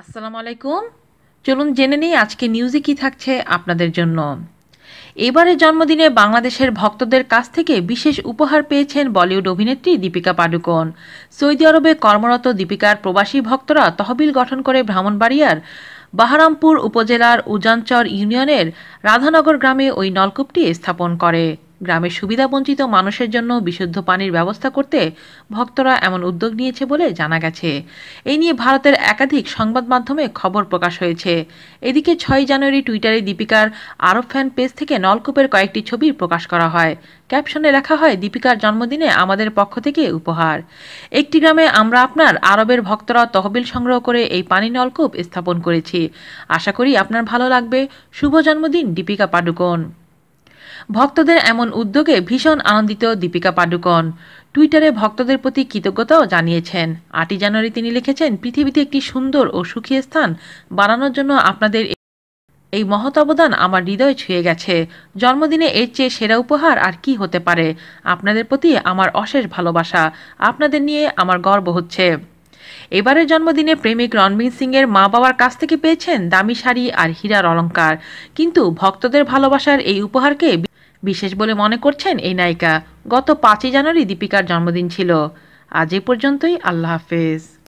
আসসালামু আলাইকুম চলুন জেনে নিই আজকে নিউজে কি থাকছে আপনাদের জন্য এবারের জন্মদিনে বাংলাদেশের ভক্তদের কাছ থেকে বিশেষ উপহার পেয়েছেন বলিউড অভিনেত্রী দীপিকা পাডুকোন সৌদি আরবে কর্মরত দীপিকার প্রবাসী ভক্তরা তহবিল গঠন করে ভ্রমণবাড়িয়ার বাহারামপুর উপজেলার উজানচর ইউনিয়নের রাধানগর গ্রামে ওই নলকূপটি স্থাপন করে গ্রামের সুবিধাবঞ্চিত মানুষের জন্য বিশুদ্ধ পানির ব্যবস্থা করতে ভক্তরা এমন উদ্যোগ নিয়েছে বলে জানা গেছে এই নিয়ে ভারতের একাধিক সংবাদ মাধ্যমে খবর প্রকাশ হয়েছে এদিকে ছয় জানুয়ারি টুইটারে দীপিকার আরব ফ্যান পেজ থেকে নলকূপের কয়েকটি ছবি প্রকাশ করা হয় ক্যাপশনে লেখা হয় দীপিকার জন্মদিনে আমাদের পক্ষ থেকে উপহার একটি গ্রামে আমরা আপনার আরবের ভক্তরা তহবিল সংগ্রহ করে এই পানি নলকূপ স্থাপন করেছি আশা করি আপনার ভালো লাগবে শুভ জন্মদিন দীপিকা পাডুকোন ভক্তদের এমন উদ্যোগে ভীষণ আনন্দিত দীপিকা পাডুকন টুইটারে ভক্তদের প্রতি কৃতজ্ঞতাও জানিয়েছেন আটই জানুয়ারি তিনি লিখেছেন পৃথিবীতে একটি সুন্দর ও সুখী স্থান বানানোর জন্য আপনাদের এই মহৎ অবদান আমার হৃদয় ছুঁয়ে গেছে জন্মদিনে এর চেয়ে সেরা উপহার আর কি হতে পারে আপনাদের প্রতি আমার অশেষ ভালোবাসা আপনাদের নিয়ে আমার গর্ব হচ্ছে এবারের জন্মদিনে প্রেমিক রণবীর সিং এর মা বাবার কাছ থেকে পেয়েছেন দামি শাড়ি আর হীরার অলঙ্কার কিন্তু ভক্তদের ভালোবাসার এই উপহারকে বিশেষ বলে মনে করছেন এই নায়িকা গত পাঁচই জানুয়ারি দীপিকার জন্মদিন ছিল আজ এ পর্যন্তই আল্লাহ হাফেজ